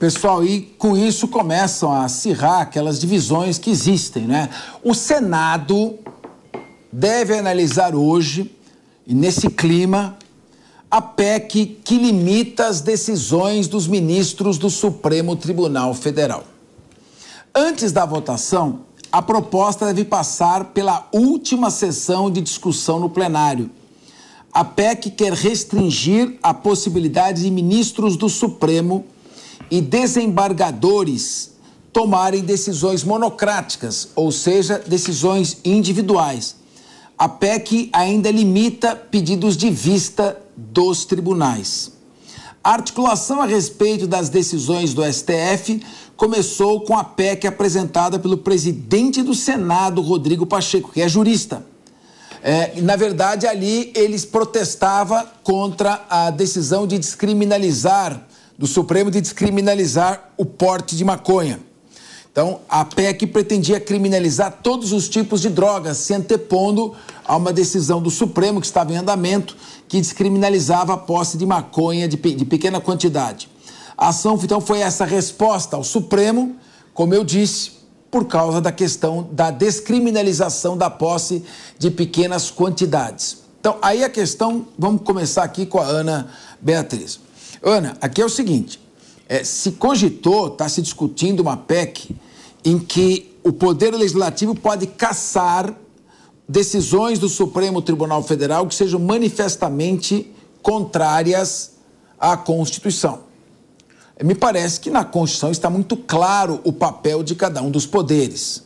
Pessoal, e com isso começam a acirrar aquelas divisões que existem, né? O Senado deve analisar hoje, e nesse clima, a PEC que limita as decisões dos ministros do Supremo Tribunal Federal. Antes da votação, a proposta deve passar pela última sessão de discussão no plenário. A PEC quer restringir a possibilidade de ministros do Supremo e desembargadores tomarem decisões monocráticas, ou seja, decisões individuais. A PEC ainda limita pedidos de vista dos tribunais. A articulação a respeito das decisões do STF começou com a PEC apresentada pelo presidente do Senado, Rodrigo Pacheco, que é jurista. É, na verdade, ali eles protestava contra a decisão de descriminalizar do Supremo de descriminalizar o porte de maconha. Então, a PEC pretendia criminalizar todos os tipos de drogas, se antepondo a uma decisão do Supremo que estava em andamento, que descriminalizava a posse de maconha de, de pequena quantidade. A ação, então, foi essa resposta ao Supremo, como eu disse, por causa da questão da descriminalização da posse de pequenas quantidades. Então, aí a questão, vamos começar aqui com a Ana Beatriz. Ana, aqui é o seguinte: é, se cogitou, está se discutindo uma PEC em que o Poder Legislativo pode caçar decisões do Supremo Tribunal Federal que sejam manifestamente contrárias à Constituição. Me parece que na Constituição está muito claro o papel de cada um dos poderes.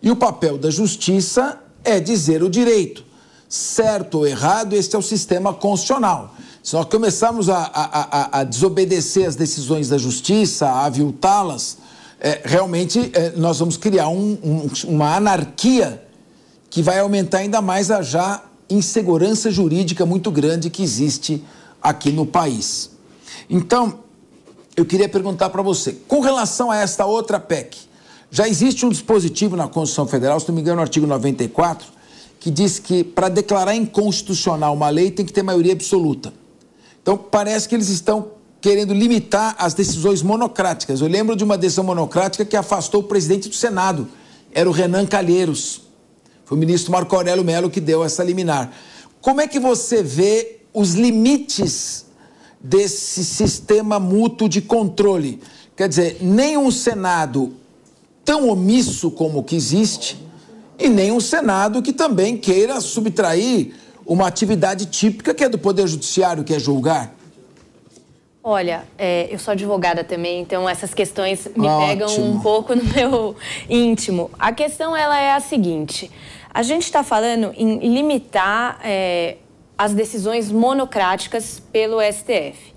E o papel da justiça é dizer o direito. Certo ou errado, esse é o sistema constitucional. Se nós começarmos a, a, a, a desobedecer as decisões da justiça, a aviltá-las, é, realmente é, nós vamos criar um, um, uma anarquia que vai aumentar ainda mais a já insegurança jurídica muito grande que existe aqui no país. Então, eu queria perguntar para você, com relação a esta outra PEC, já existe um dispositivo na Constituição Federal, se não me engano, no artigo 94, que diz que para declarar inconstitucional uma lei tem que ter maioria absoluta. Então, parece que eles estão querendo limitar as decisões monocráticas. Eu lembro de uma decisão monocrática que afastou o presidente do Senado, era o Renan Calheiros. Foi o ministro Marco Aurélio Melo que deu essa liminar. Como é que você vê os limites desse sistema mútuo de controle? Quer dizer, nem um Senado tão omisso como o que existe e nem um Senado que também queira subtrair uma atividade típica que é do Poder Judiciário, que é julgar? Olha, é, eu sou advogada também, então essas questões me Ótimo. pegam um pouco no meu íntimo. A questão ela é a seguinte: a gente está falando em limitar é, as decisões monocráticas pelo STF.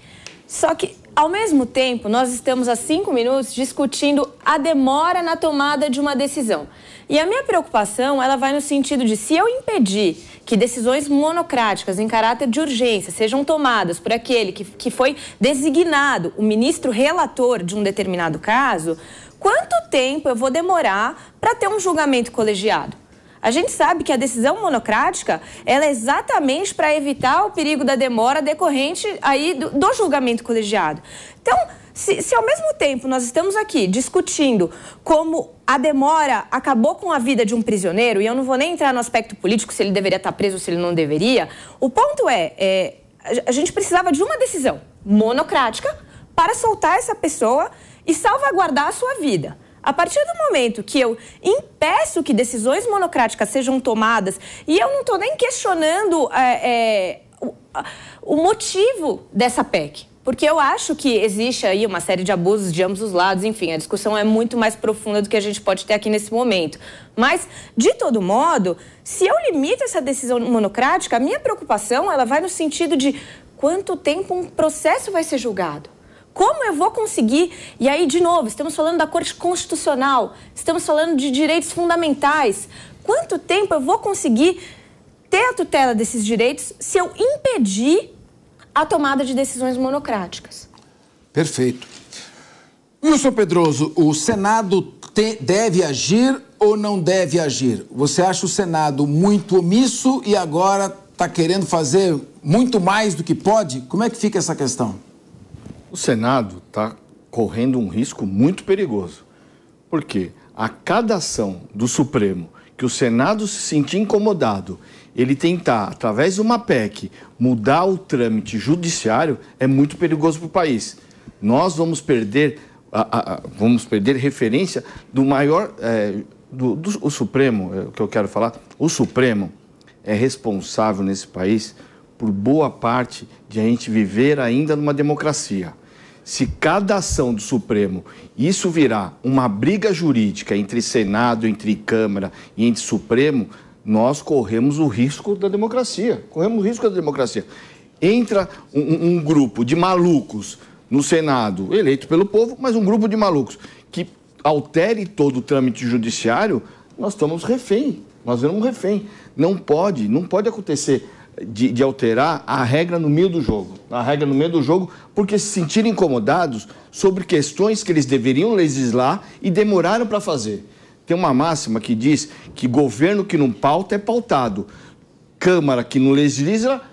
Só que, ao mesmo tempo, nós estamos há cinco minutos discutindo a demora na tomada de uma decisão. E a minha preocupação, ela vai no sentido de se eu impedir que decisões monocráticas em caráter de urgência sejam tomadas por aquele que, que foi designado o ministro relator de um determinado caso, quanto tempo eu vou demorar para ter um julgamento colegiado? A gente sabe que a decisão monocrática ela é exatamente para evitar o perigo da demora decorrente aí do, do julgamento colegiado. Então, se, se ao mesmo tempo nós estamos aqui discutindo como a demora acabou com a vida de um prisioneiro, e eu não vou nem entrar no aspecto político se ele deveria estar preso ou se ele não deveria, o ponto é, é a gente precisava de uma decisão monocrática para soltar essa pessoa e salvaguardar a sua vida. A partir do momento que eu impeço que decisões monocráticas sejam tomadas, e eu não estou nem questionando é, é, o, o, motivo dessa PEC. Porque eu acho que existe aí uma série de abusos de ambos os lados, enfim, a discussão é muito mais profunda do que a gente pode ter aqui nesse momento. Mas, de todo modo, se eu limito essa decisão monocrática, a minha preocupação ela vai no sentido de quanto tempo um processo vai ser julgado. Como eu vou conseguir? E aí, de novo, estamos falando da Corte Constitucional, estamos falando de direitos fundamentais. Quanto tempo eu vou conseguir ter a tutela desses direitos se eu impedir a tomada de decisões monocráticas. Perfeito. Wilson Pedroso, o Senado te, deve agir ou não deve agir? Você acha o Senado muito omisso e agora está querendo fazer muito mais do que pode? Como é que fica essa questão? O Senado está correndo um risco muito perigoso. porque A cada ação do Supremo que o Senado se sentir incomodado ele tentar, através de uma PEC, mudar o trâmite judiciário é muito perigoso para o país. Nós vamos perder, a, a, vamos perder referência do maior. É, do, do, o Supremo, é, o que eu quero falar, o Supremo é responsável nesse país por boa parte de a gente viver ainda numa democracia. Se cada ação do Supremo, isso virar uma briga jurídica entre Senado, entre Câmara e entre Supremo, nós corremos o risco da democracia. Corremos o risco da democracia. Entra um, um grupo de malucos no Senado, eleito pelo povo, mas um grupo de malucos que altere todo o trâmite judiciário, nós estamos refém. Nós viramos refém. Não pode, não pode acontecer de, de, alterar a regra no meio do jogo. A regra no meio do jogo, porque se sentirem incomodados sobre questões que eles deveriam legislar e demoraram para fazer. Tem uma máxima que diz que governo que não pauta é pautado. Câmara que não legisla.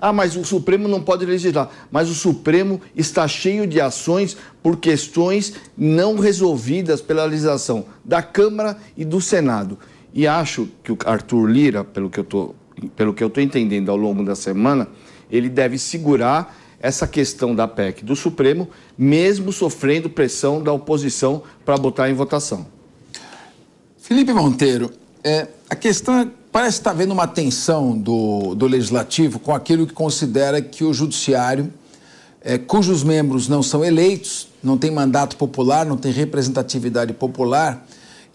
Ah, mas o Supremo não pode legislar. Mas o Supremo está cheio de ações por questões não resolvidas pela legislação da Câmara e do Senado. E acho que o Arthur Lira, pelo que eu pelo que eu estou entendendo ao longo da semana, ele deve segurar essa questão da PEC do Supremo, mesmo sofrendo pressão da oposição para botar em votação. Felipe Monteiro, é, a questão é, parece estar havendo uma tensão do, do legislativo com aquilo que considera que o judiciário, é, cujos membros não são eleitos, não tem mandato popular, não tem representatividade popular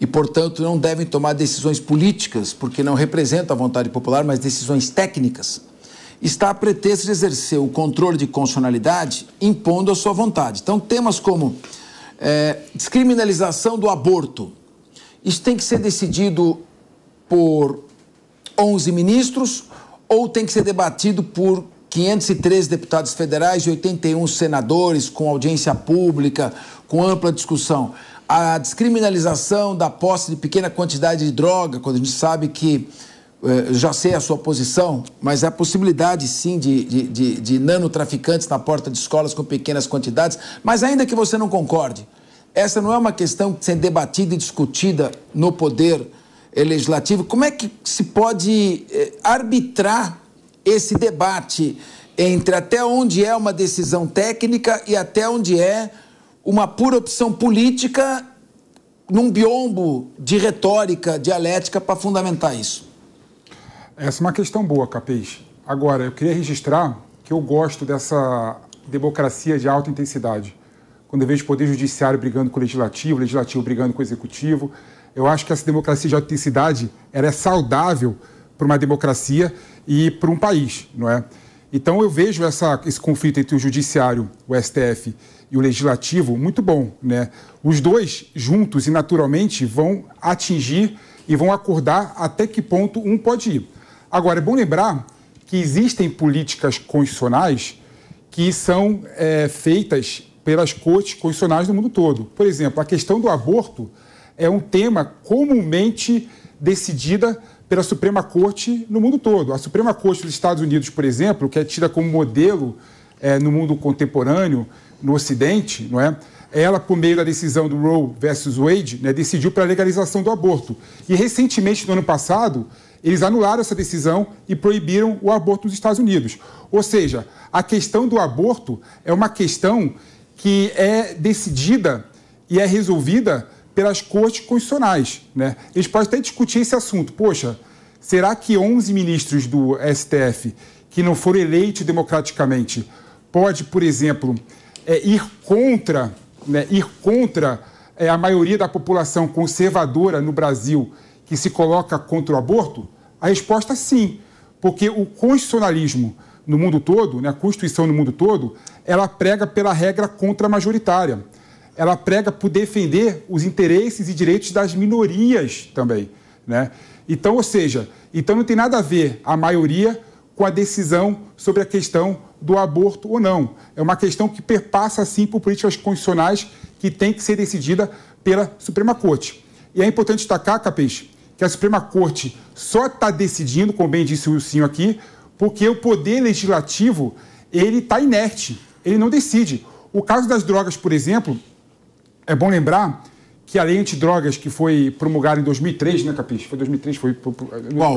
e, portanto, não devem tomar decisões políticas, porque não representam a vontade popular, mas decisões técnicas, está a pretexto de exercer o controle de constitucionalidade impondo a sua vontade. Então, temas como é, descriminalização do aborto isso tem que ser decidido por 11 ministros ou tem que ser debatido por 503 deputados federais e 81 senadores, com audiência pública, com ampla discussão. A descriminalização da posse de pequena quantidade de droga, quando a gente sabe que. Eh, já sei a sua posição, mas a possibilidade sim de, de, de, de nanotraficantes na porta de escolas com pequenas quantidades, mas ainda que você não concorde, essa não é uma questão sem debatida e discutida no poder legislativo. Como é que se pode eh, arbitrar esse debate entre até onde é uma decisão técnica e até onde é uma pura opção política num biombo de retórica, dialética para fundamentar isso? Essa é uma questão boa, Capês. Agora, eu queria registrar que eu gosto dessa democracia de alta intensidade quando eu vejo o Poder Judiciário brigando com o Legislativo, o Legislativo brigando com o Executivo. Eu acho que essa democracia de autenticidade era é saudável para uma democracia e para um país, não é? Então eu vejo essa, esse conflito entre o judiciário, o STF e o legislativo muito bom, né? Os dois juntos e naturalmente vão atingir e vão acordar até que ponto um pode ir. Agora é bom lembrar que existem políticas constitucionais que são é, feitas pelas cortes constitucionais do mundo todo. Por exemplo, a questão do aborto é um tema comumente decidida pela Suprema Corte no mundo todo. A Suprema Corte dos Estados Unidos, por exemplo, que é tida como modelo é, no mundo contemporâneo, no Ocidente, não é? Ela, por meio da decisão do Roe versus Wade, né, decidiu para a legalização do aborto. E recentemente, no ano passado, eles anularam essa decisão e proibiram o aborto nos Estados Unidos. Ou seja, a questão do aborto é uma questão que é decidida e é resolvida pelas cortes constitucionais. Né? Eles podem até discutir esse assunto. Poxa, será que 11 ministros do STF que não foram eleitos democraticamente pode, por exemplo, é, ir contra, né, ir contra é, a maioria da população conservadora no Brasil que se coloca contra o aborto? A resposta é sim, porque o constitucionalismo no mundo todo, né, a Constituição no mundo todo, ela prega pela regra contra-majoritária. Ela prega por defender os interesses e direitos das minorias também. Né? Então, ou seja, então não tem nada a ver a maioria com a decisão sobre a questão do aborto ou não. É uma questão que perpassa, sim, por políticas constitucionais que tem que ser decidida pela Suprema Corte. E é importante destacar, Capês, que a Suprema Corte só está decidindo, como bem disse o Ursinho aqui, porque o poder legislativo ele está inerte ele não decide. O caso das drogas, por exemplo, é bom lembrar que a lei antidrogas que foi promulgada em 2003, né, Capiz? Foi 2003, foi...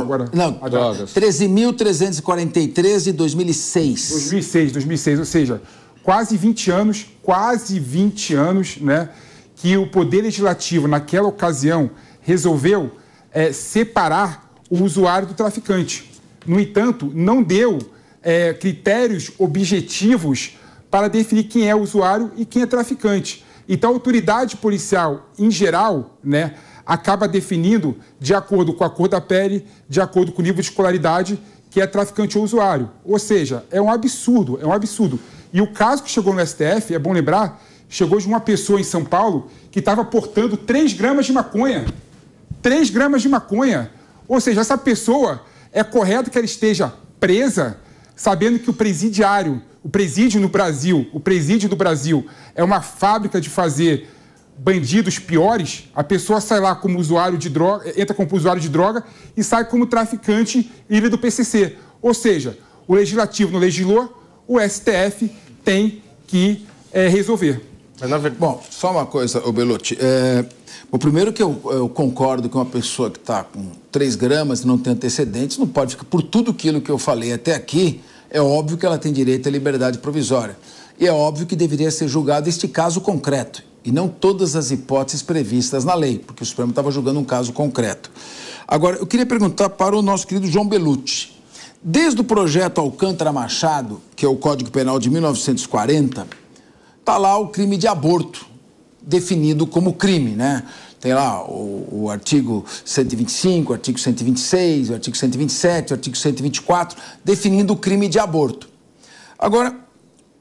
Agora, não, 13.343 em 2006. 2006, 2006, ou seja, quase 20 anos, quase 20 anos, né, que o Poder Legislativo, naquela ocasião, resolveu é, separar o usuário do traficante. No entanto, não deu é, critérios objetivos para definir quem é usuário e quem é traficante. Então, a autoridade policial, em geral, né, acaba definindo de acordo com a cor da pele, de acordo com o nível de escolaridade, que é traficante ou usuário. Ou seja, é um absurdo, é um absurdo. E o caso que chegou no STF, é bom lembrar, chegou de uma pessoa em São Paulo que estava portando 3 gramas de maconha. 3 gramas de maconha. Ou seja, essa pessoa é correto que ela esteja presa, sabendo que o presidiário o presídio no Brasil, o presídio do Brasil é uma fábrica de fazer bandidos piores. A pessoa sai lá como usuário de droga, eh, entra como usuário de droga e sai como traficante livre do PCC. Ou seja, o legislativo não legislou, o STF tem que é, resolver. Bom, só uma coisa, Belotti. É, o primeiro que eu, eu, concordo que uma pessoa que está com 3 gramas e não tem antecedentes não pode ficar por tudo aquilo que eu falei até aqui é óbvio que ela tem direito à liberdade provisória. E é óbvio que deveria ser julgado este caso concreto e não todas as hipóteses previstas na lei, porque o Supremo estava julgando um caso concreto. Agora, eu queria perguntar para o nosso querido João Belucci. Desde o projeto Alcântara Machado, que é o Código Penal de 1940, está lá o crime de aborto, definido como crime, né? Tem lá o, o artigo 125, o artigo 126, o artigo 127, o artigo 124, definindo o crime de aborto. Agora,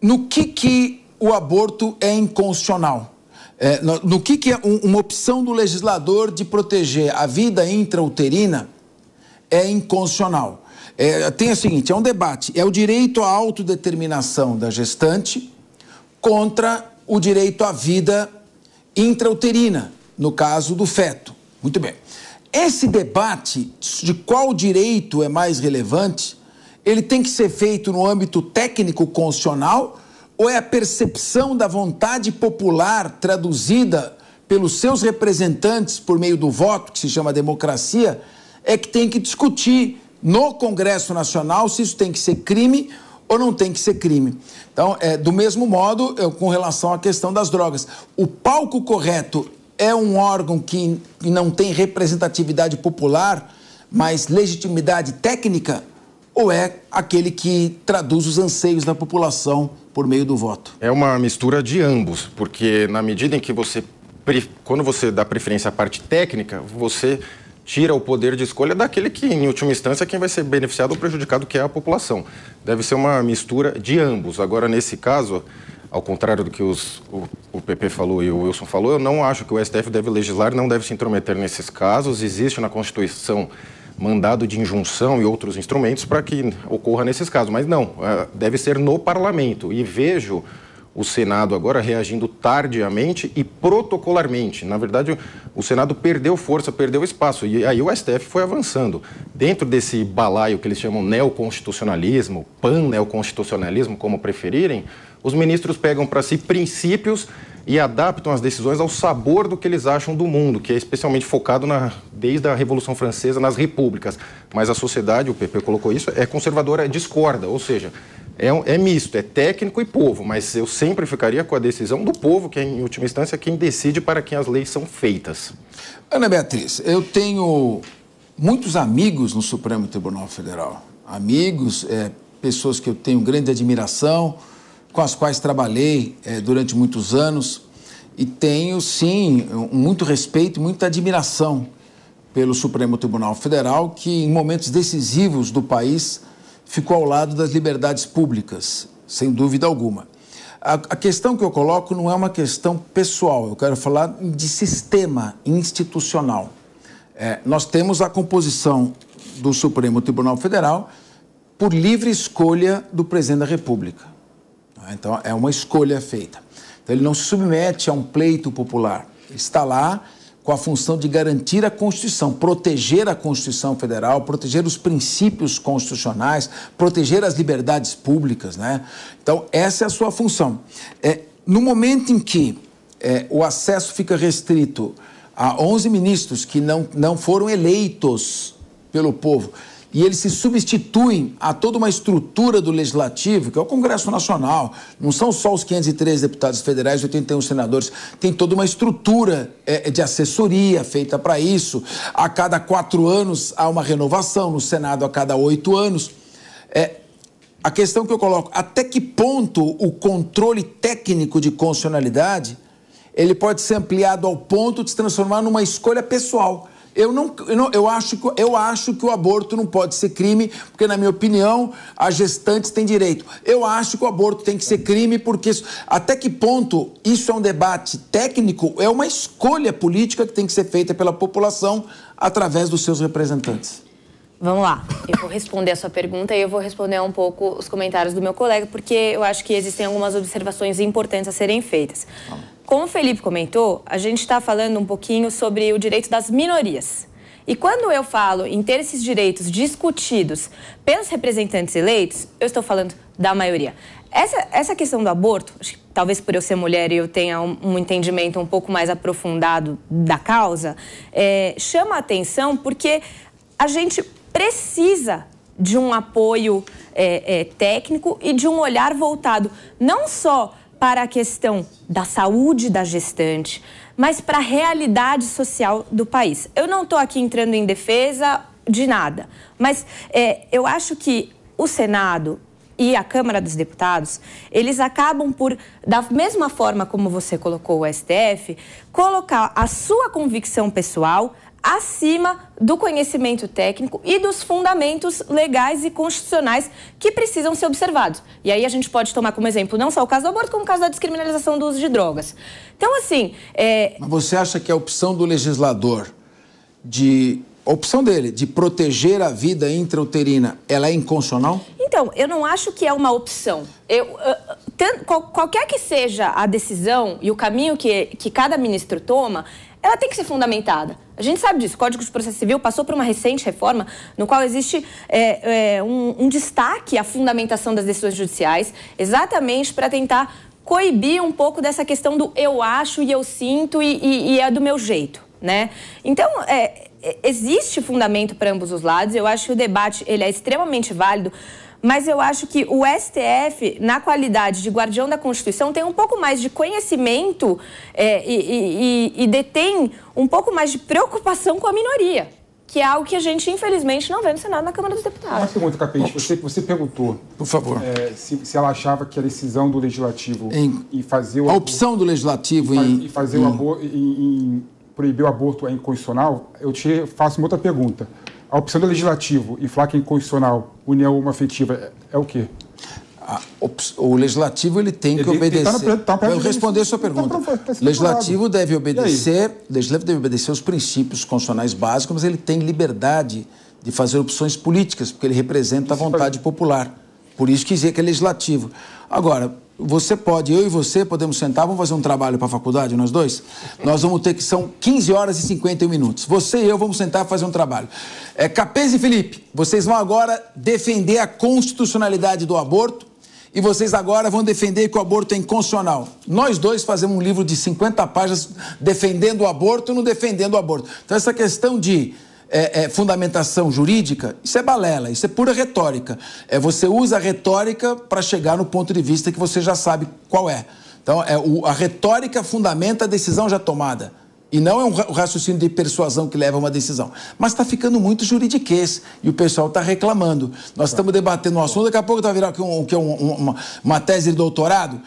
no que, que o aborto é inconstitucional? É, no, no que, que é um, uma opção do legislador de proteger a vida intrauterina é inconstitucional? É, tem o seguinte: é um debate. É o direito à autodeterminação da gestante contra o direito à vida intrauterina no caso do feto. Muito bem. Esse debate de qual direito é mais relevante, ele tem que ser feito no âmbito técnico constitucional ou é a percepção da vontade popular traduzida pelos seus representantes por meio do voto, que se chama democracia, é que tem que discutir no Congresso Nacional se isso tem que ser crime ou não tem que ser crime. Então, é, do mesmo modo, eu, é, com relação à questão das drogas, o palco correto é um órgão que não tem representatividade popular, mas legitimidade técnica, ou é aquele que traduz os anseios da população por meio do voto? É uma mistura de ambos, porque na medida em que você. Quando você dá preferência à parte técnica, você tira o poder de escolha daquele que, em última instância, é quem vai ser beneficiado ou prejudicado, que é a população. Deve ser uma mistura de ambos. Agora, nesse caso, ao contrário do que os, o, o, PP falou e o Wilson falou, eu não acho que o STF deve legislar, não deve se intrometer nesses casos. Existe na Constituição mandado de injunção e outros instrumentos para que ocorra nesses casos, mas não, é, deve ser no parlamento. E vejo o Senado agora reagindo tardiamente e protocolarmente. Na verdade, o Senado perdeu força, perdeu espaço. E aí o STF foi avançando. Dentro desse balaio que eles chamam neoconstitucionalismo, pan-neoconstitucionalismo, como preferirem, os ministros pegam para si princípios e adaptam as decisões ao sabor do que eles acham do mundo, que é especialmente focado na, desde a Revolução Francesa nas repúblicas. Mas a sociedade, o PP colocou isso, é conservadora, discorda, ou seja, é, é, misto, é técnico e povo, mas eu sempre ficaria com a decisão do povo, que é, em última instância é quem decide para quem as leis são feitas. Ana Beatriz, eu tenho muitos amigos no Supremo Tribunal Federal, amigos, é, pessoas que eu tenho grande admiração com as quais trabalhei é, durante muitos anos e tenho, sim, muito respeito e muita admiração pelo Supremo Tribunal Federal, que em momentos decisivos do país ficou ao lado das liberdades públicas, sem dúvida alguma. A, a questão que eu coloco não é uma questão pessoal, eu quero falar de sistema institucional. É, nós temos a composição do Supremo Tribunal Federal por livre escolha do presidente da República. Ah, então é uma escolha feita. Então ele não se submete a um pleito popular. Ele está lá com a função de garantir a Constituição, proteger a Constituição Federal, proteger os princípios constitucionais, proteger as liberdades públicas, né? Então essa é a sua função. É, no momento em que é, o acesso fica restrito a 11 ministros que não, não foram eleitos pelo povo, e eles se substituem a toda uma estrutura do Legislativo, que é o Congresso Nacional. Não são só os 503 deputados federais, e 81 senadores. Tem toda uma estrutura é, é de assessoria feita para isso. A cada quatro anos há uma renovação, no Senado a cada oito anos. É, a questão que eu coloco, até que ponto o controle técnico de constitucionalidade ele pode ser ampliado ao ponto de se transformar numa escolha pessoal? Eu, não, eu, não, eu, acho que, eu acho que o aborto não pode ser crime, porque, na minha opinião, as gestantes têm direito. Eu acho que o aborto tem que ser crime, porque isso, até que ponto isso é um debate técnico, é uma escolha política que tem que ser feita pela população através dos seus representantes. Vamos lá, eu vou responder a sua pergunta e eu vou responder um pouco os comentários do meu colega, porque eu acho que existem algumas observações importantes a serem feitas. Vamos. Como o Felipe comentou, a gente está falando um pouquinho sobre o direito das minorias. E quando eu falo em ter esses direitos discutidos pelos representantes eleitos, eu estou falando da maioria. Essa, essa questão do aborto, que, talvez por eu ser mulher e eu tenha um, um entendimento um pouco mais aprofundado da causa, é, chama a atenção porque a gente precisa de um apoio é, é, técnico e de um olhar voltado não só para a questão da saúde da gestante, mas para a realidade social do país. Eu não estou aqui entrando em defesa de nada, mas é, eu acho que o Senado e a Câmara dos Deputados, eles acabam por, da mesma forma como você colocou o STF, colocar a sua convicção pessoal acima do conhecimento técnico e dos fundamentos legais e constitucionais que precisam ser observados. E aí a gente pode tomar como exemplo não só o caso do aborto, como o caso da descriminalização do uso de drogas. Então, assim. É... Mas você acha que a opção do legislador de. A opção dele de proteger a vida intrauterina, ela é inconstitucional? Então, eu não acho que é uma opção. Eu, uh, ah, ah, tanto, qual, qualquer que seja a decisão e o caminho que, que cada ministro toma, ela tem que ser fundamentada. A gente sabe disso. O Código de Processo Civil passou por uma recente reforma no qual existe é, é, um, um destaque à fundamentação das decisões judiciais, exatamente para tentar coibir um pouco dessa questão do eu acho e eu sinto e, e, e é do meu jeito, né? Então, é, é existe fundamento para ambos os lados. Eu acho que o debate ele é extremamente válido mas eu acho que o STF, na qualidade de guardião da Constituição, tem um pouco mais de conhecimento é, e, e, e detém um pouco mais de preocupação com a minoria que é algo que a gente, infelizmente, não vê no Senado na Câmara dos Deputados. Uma pergunta, Capete. Você, você perguntou. Por favor. É, se, se, ela achava que a decisão do Legislativo em, em fazer o. A opção do Legislativo em. em fazer em, o aborto. Em, proibir o aborto é inconstitucional. Eu te faço uma outra pergunta a opção do legislativo que é inconstitucional união uma afetiva é, é o quê? o legislativo ele tem ele que tá obedecer. Tá na, tá Eu responder a sua pergunta. Então, tá tá pra, legislativo deve obedecer, legislativo deve obedecer os princípios constitucionais básicos, mas ele tem liberdade de fazer opções políticas, porque ele representa isso a vontade popular. Por isso que dizer que é legislativo. Agora, você pode, eu e você podemos sentar, vamos fazer um trabalho para a faculdade, nós dois? Nós vamos ter que são 15 horas e 51 minutos. Você e eu vamos sentar e fazer um trabalho. É, Capês e Felipe, vocês vão agora defender a constitucionalidade do aborto e vocês agora vão defender que o aborto é inconstitucional. Nós dois fazemos um livro de 50 páginas defendendo o aborto e não defendendo o aborto. Então, essa questão de é, é, fundamentação jurídica, isso é balela, isso é pura retórica. É, você usa a retórica para chegar no ponto de vista que você já sabe qual é. Então, é, o, a retórica fundamenta a decisão já tomada. E não é um raciocínio de persuasão que leva a uma decisão. Mas está ficando muito juridiquês e o pessoal está reclamando. Nós estamos tá. debatendo um assunto, daqui a pouco vai tá virar aqui um, um, uma, uma tese de doutorado